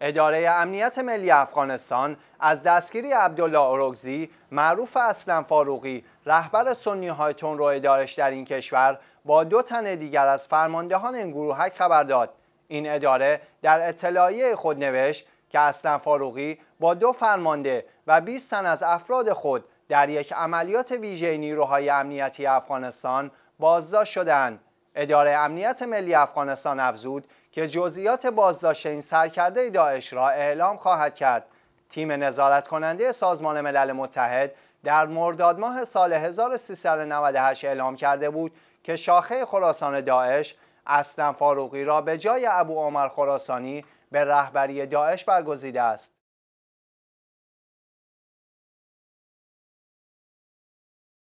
اداره امنیت ملی افغانستان از دستگیری عبدالله اروگزی معروف اسلم فاروقی رهبر سنی های تون دارش در این کشور با دو تن دیگر از فرماندهان این گروهک خبر داد این اداره در اطلاعیه خود نوشت که اسلم فاروقی با دو فرمانده و 20 تن از افراد خود در یک عملیات ویژه نیروهای امنیتی افغانستان بازداشت شدند اداره امنیت ملی افغانستان افزود که جزئیات بازداشت این سرکرده داعش را اعلام خواهد کرد تیم نظارت کننده سازمان ملل متحد در مرداد ماه سال 1398 اعلام کرده بود که شاخه خراسان داعش اصلا فاروقی را به جای ابو عمر خراسانی به رهبری داعش برگزیده است